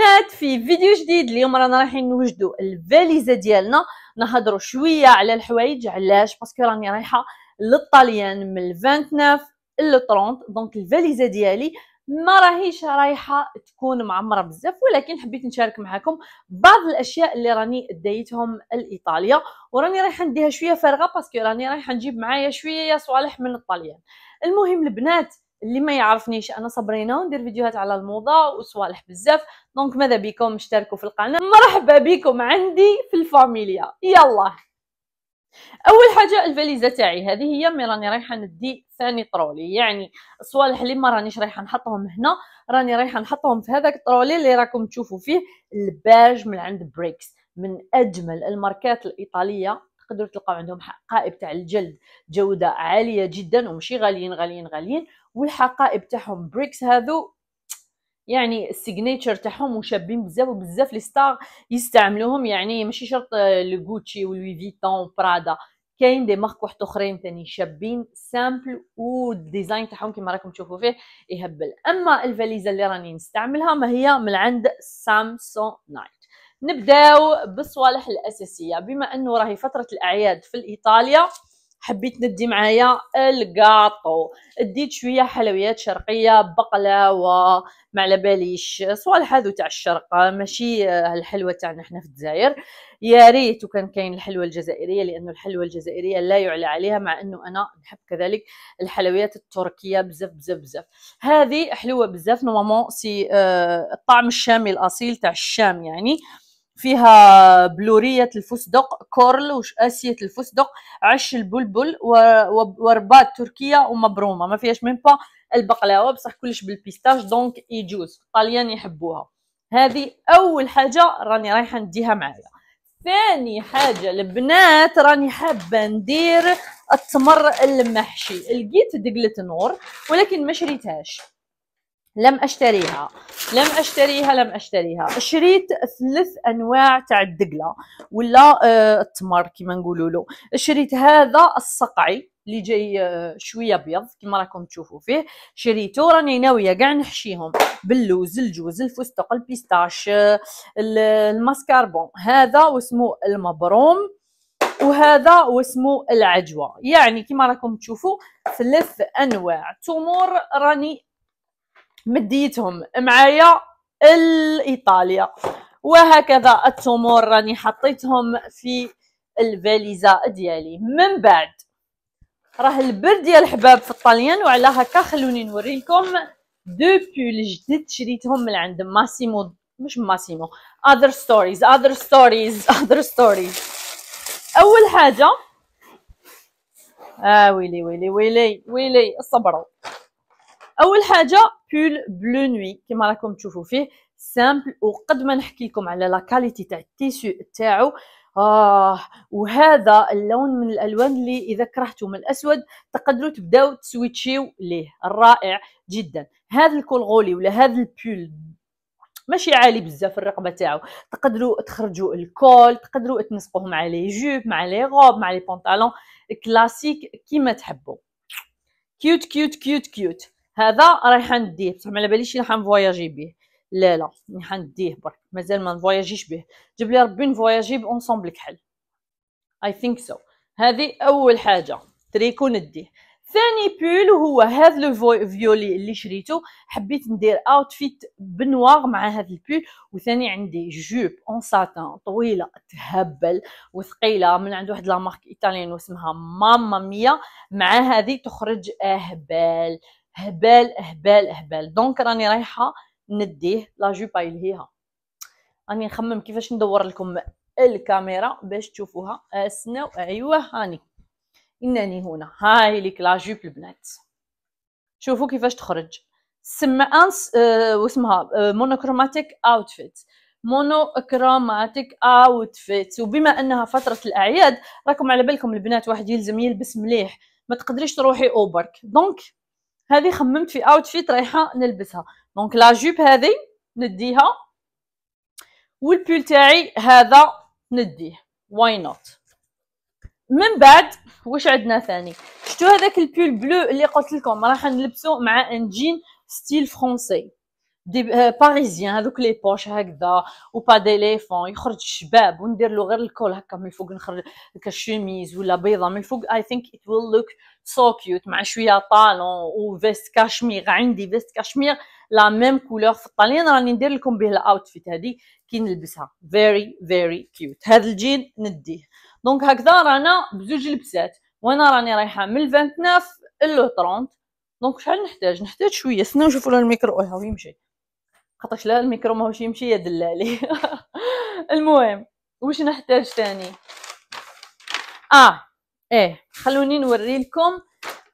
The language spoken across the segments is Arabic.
البنات في فيديو جديد اليوم رانا رايحين نوجدوا الفاليزه ديالنا نهضروا شويه على الحوايج علاش باسكو راني رايحه للطاليان من 29 ل 30 دونك الفاليزه ديالي ما راهيش رايحه تكون معمره بزاف ولكن حبيت نشارك معكم بعض الاشياء اللي راني دايتهم لايطاليا وراني رايحه نديها شويه فارغه باسكو راني رايحه نجيب معايا شويه صوالح من الطاليان المهم البنات اللي ما يعرفنيش انا صبرينه ندير فيديوهات على الموضه وصوالح بزاف دونك ماذا بكم اشتركوا في القناه مرحبا بكم عندي في الفاميليا يلا اول حاجه الفاليزه تاعي هذه هي مي راني رايحه ندي ثاني طرولي يعني الصوالح اللي ما رانيش رايحه نحطهم هنا راني رايحه نحطهم في هذاك الطرولي اللي راكم تشوفوا فيه الباج من عند بريكس من اجمل الماركات الايطاليه تقدروا تلقاو عندهم حقائب تاع الجلد جوده عاليه جدا ومشي غاليين غاليين غاليين والحقائب تاعهم بريكس هذو يعني السيجنيتشر تاعهم وشابين بزاف وبزاف لي ستار يستعملوهم يعني ماشي شرط لغوتشي ولوي فيتون برادا كاين دي مارك واحد اخرين ثاني شابين سامبل والديزاين تاعهم كيما راكم تشوفوا فيه يهبل اما الفاليزه اللي راني نستعملها ما هي من عند نايت نبداو بالصوالح الاساسيه بما انه راهي فتره الاعياد في ايطاليا حبيت ندي معايا الكاطو ديت شويه حلويات شرقيه بقلاوه مع على باليش صوالح هذو تاع الشرق ماشي الحلوه تاعنا حنا في الجزائر يا ريت وكان كاين الحلوه الجزائريه لانه الحلوه الجزائريه لا يعلى عليها مع انه انا نحب كذلك الحلويات التركيه بزاف بزاف بزاف هذه حلوه بزاف نورمالمون سي آه، الطعم الشامي الاصيل تاع الشام يعني فيها بلورية الفستق كورل وآسية الفستق عش البلبل ورباط تركية ومبرومة ما فيهاش من با البقلاوة بصح كلش بالبيستاش دونك يجوز طاليان يحبوها هذه أول حاجة راني رايحة نديها معايا ثاني حاجة البنات راني حابة ندير التمر المحشي لقيت دقلة نور ولكن ما شريتهاش لم اشتريها لم اشتريها لم اشتريها شريت ثلاث انواع تاع الدقله ولا آه، التمر كما نقولوا له شريت هذا الصقعي اللي جاي آه، شويه ابيض كما راكم تشوفوا فيه شريته راني ناويه كاع نحشيهم باللوز الجوز الفستق البيستاش آه، الماسكاربون هذا واسمه المبروم وهذا واسمه العجوه يعني كما راكم تشوفوا ثلاث انواع تمور راني مديتهم معايا الايطاليا وهكذا التمور راني حطيتهم في الفاليزا ديالي من بعد راه البرد ديال الحباب في الطليان وعلى هكا خلوني نوريكم دو بول جديد شريتهم من عند ماسيمو مش ماسيمو اذر ستوريز اذر ستوريز اذر ستوريز اول حاجه اه ويلي ويلي ويلي ويلي الصبر اول حاجه بول بلو نوي كما راكم تشوفوا فيه سامبل وقد ما نحكي لكم على لا كاليتي تاع التيسو تاعو آه وهذا اللون من الالوان اللي اذا كرهتم الاسود تقدروا تبداو تسويتشيو ليه الرائع جدا هذا الكولغولي ولا هذا البول ماشي عالي بزاف الرقبه تاعو تقدروا تخرجوا الكول تقدروا تنسقوه مع لي جوب مع لي غوب مع لي بونطالون كلاسيك كيما تحبوا كيوت كيوت كيوت كيوت هذا رايح نديه بصح ما على باليش راح نفواياجي به لا لا راح نديه برك مازال ما نفواياجيش به جيب لي ربي نفواياجي بونصومبل كحل اي ثينك سو هذه اول حاجه تريكو نديه ثاني بول هو هذا لو فيولي اللي شريته حبيت ندير اوتفيت بنواغ مع هذا البول وثاني عندي جوب اون ساتان طويله تهبل وثقيله من عند واحد لا مارك ايطاليان اسمها ماما ميا مع هذه تخرج اهبال هبال هبال هبال دونك راني رايحه نديه لا جوب يلهيها راني نخمم كيفاش ندور لكم الكاميرا باش تشوفوها استناو ايوا هاني انني هنا هاي ليك لا جوب البنات شوفوا كيفاش تخرج سما انس آه واسمها آه مونوكروماتيك اوتفيت مونوكروماتيك اوتفيت وبما انها فتره الاعياد راكم على بالكم البنات واحد يلزم يلبس مليح ما تقدريش تروحي اوبرك دونك هذه خممت في اوتفيت رايحه نلبسها دونك لا جوب هذه نديها والبول تاعي هذا نديه واي نوت من بعد واش عندنا ثاني شفتوا هذاك البول بلو اللي قلت لكم راح نلبسو مع ان جين ستيل فرونسي دي آه، باريزيان هذوك لي بوش هكذا وبا ديليفون يخرج الشباب وندير له غير الكول هكا من الفوق نخرج هكا ولا بيضه من الفوق اي ثينك ات ويل لوك سو so كيوت مع شويه طالون وفيست كاشمير عندي فيست كاشمير لا ميم كولور في الطاليان راني ندير لكم به الاوتفيت هذه كي نلبسها فيري فيري كيوت هذا الجين نديه دونك هكذا رانا بزوج لبسات وانا راني رايحه من 29 ل 30 دونك شحال نحتاج نحتاج شويه استنى نشوفوا له الميكرو ها يمشي خاطرش لا الميكرو ماهوش يمشي يا دلالي المهم واش نحتاج ثاني اه ايه خلوني نوري لكم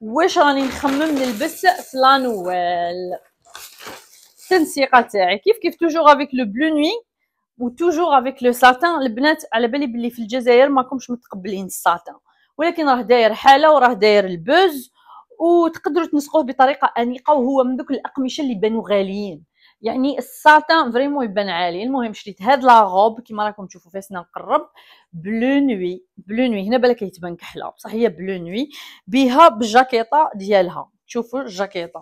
واش راني نخمم نلبس في لا التنسيقه تاعي كيف كيف توجور افيك لو بلو نوي وتوجور افيك لو ساتان البنات على بالي بلي في الجزائر ماكمش متقبلين الساتان ولكن راه داير حاله وراه داير البوز وتقدروا تنسقوه بطريقه انيقه وهو من دوك الاقمشه اللي بانوا غاليين يعني الساتان فريمون يبان عالي المهم شريت هاد لا روب كيما راكم تشوفوا فاسنا نقرب بلو نوي بلو نوي هنا بالك يتبان كحله بصح هي بلو نوي بها بالجاكيطه ديالها تشوفوا الجاكيطه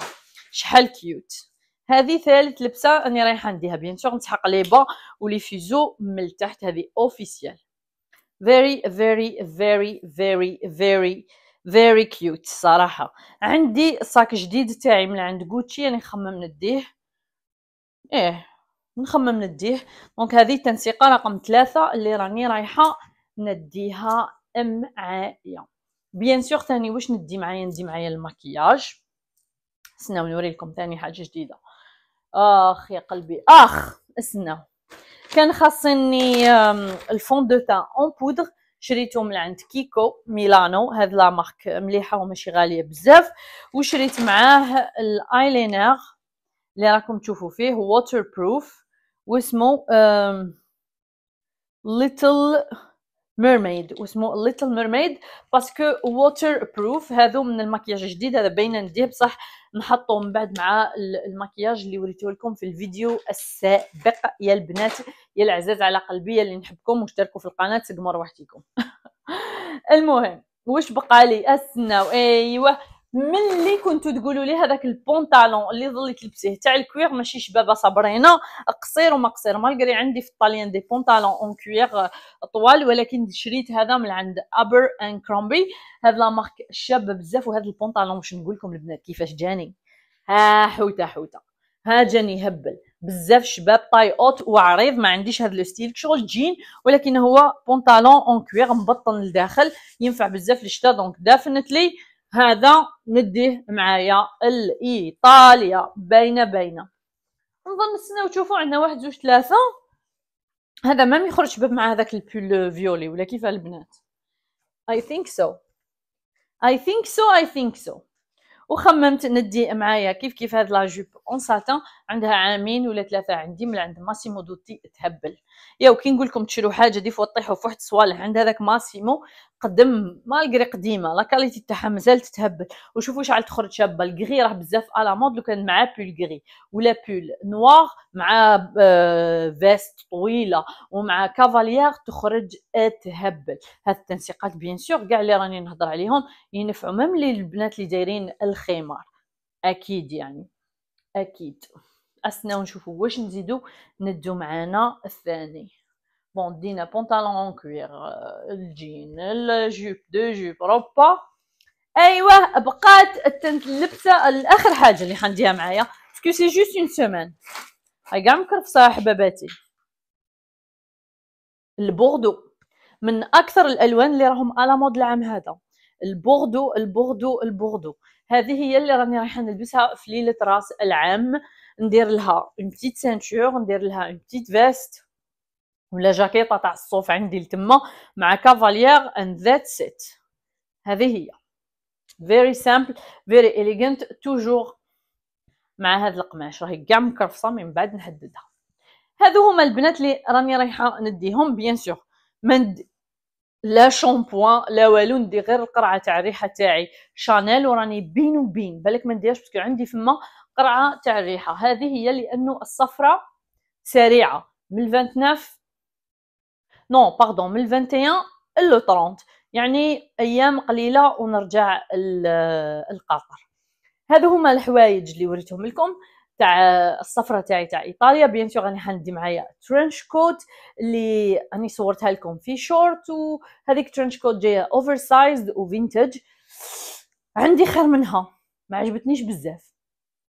شحال كيوت هذه ثالث لبسه راني رايحه نديها بيان سور نسحق لي با ولي فيزو من التحت هذه اوفيسيال فيري فيري فيري فيري فيري فيري كيوت صراحه عندي ساك جديد تاعي من عند غوتشي راني يعني خمم نديه ايه نخمم نديه دونك هذه التنسيقه رقم ثلاثة اللي راني رايحه نديها معايا بيان سور ثاني واش ندي معايا ندي معايا المكياج استناو نوريلكم ثاني حاجه جديده اخ يا قلبي اخ استناو كان خاصني الفون دو تان اون بودر شريته من عند كيكو ميلانو هاد لا مارك مليحه وماشي غاليه بزاف وشريت معاه الايلينر اللي راكم تشوفوا فيه بروف واسمه ليتل ميرميد واسمه ليتل ميرميد باسكو ووتر بروف هذو من المكياج الجديد هذا باين نديه بصح نحطو من بعد مع المكياج اللي وريته لكم في الفيديو السابق يا البنات يا العزاز على قلبي اللي نحبكم واشتركوا في القناه تقمر وحديكم المهم واش بقى لي استناو ايوا ملي كنتو تقولوا لي هذاك البونطالون اللي ظلي تلبسيه تاع الكوير ماشي شبابه صبرينا قصير وما قصير مالغري عندي في الطاليان دي بونطالون اون كوير طوال ولكن شريت هذا من عند ابر اند كرومبي هاد لا مارك شابه بزاف وهذا البونطالون واش نقول لكم البنات كيفاش جاني ها حوته حوته ها جاني هبل بزاف شباب طاي اوت وعريض ما عنديش هذا لو ستيل شغل جين ولكن هو بونطالون اون كوير مبطن لداخل ينفع بزاف للشتا دونك دافنتلي هذا نديه معايا الإيطاليا باينه باينه نظن نستناو وتشوفوا عندنا واحد جوج ثلاثه هذا ما يخرج شباب مع هذاك البول فيولي ولا كيف البنات اي ثينك سو اي ثينك سو اي ثينك سو وخممت ندي معايا كيف كيف هاد لا اون ساتان عندها عامين ولا ثلاثه عندي من عند ماسيمو دوتي تهبل يا وكي نقول لكم تشرو حاجه دي وطيحوا في واحد الصوالح عند هذاك ماسيمو قدم مالغري قديمه لا كاليتي تاعها مازال تتهبل وشوفوا شحال تخرج شابه الكغي راه بزاف على مود لو كان مع بول كغي ولا بول نوار مع آه، فيست طويله ومع كافاليير تخرج تهبل هاد التنسيقات بيان سور كاع اللي راني نهضر عليهم ينفعوا ميم للبنات اللي دايرين الخمار اكيد يعني اكيد اسنا ونشوفوا واش نزيدو ندو معانا الثاني بون دينا بونطالون اون كوير الجين الجوب دو جوب روبا ايوا بقات اللبسه الاخر حاجه اللي حنديها معايا باسكو سي جوست اون سيمين هاي كاع مكرفصه حباباتي البوردو من اكثر الالوان اللي راهم على مود العام هذا البوردو البوردو البوردو هذه هي اللي راني رايحه نلبسها في ليله راس العام ندير لها اون بتيت سانتور ندير لها اون بتيت فيست ولا جاكيطه تاع الصوف عندي لتما مع كافاليير اند ذاتس ات هذه هي فيري سامبل فيري اليغانت توجور مع هذا القماش راهي كاع مكرفصه من بعد نحددها هذو هما البنات اللي راني رايحه نديهم بيان سور ما لا شامبوان لا والو ندي غير القرعه تاع الريحه تاعي شانيل وراني بين وبين بالك ما نديرهاش باسكو عندي فما قرعه تاع الريحه هذه هي لانه الصفراء سريعه من 29 نو باردون من 21 لو 30 يعني ايام قليله ونرجع القطر هذو هما الحوايج اللي وريتهم لكم السفره تاعي تاع ايطاليا بيان سور راني حندي معايا ترنش كوت اللي راني صورتها لكم في شورت وهذيك ترنش كوت جايه اوفر سايزد وفينتج عندي خير منها ما عجبتنيش بزاف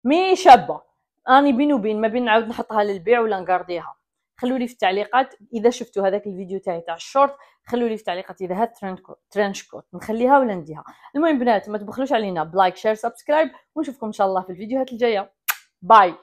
مي شابه راني بين وبين ما بين نعاود نحطها للبيع ولا نقارديها خلوا لي في التعليقات اذا شفتوا هذاك الفيديو تاعي تاع الشورت خلوا لي في التعليقات اذا هاد ترنش كوت نخليها ولا نديها المهم بنات ما تبخلوش علينا بلايك شير سبسكرايب ونشوفكم ان شاء الله في الفيديوهات الجايه Bye.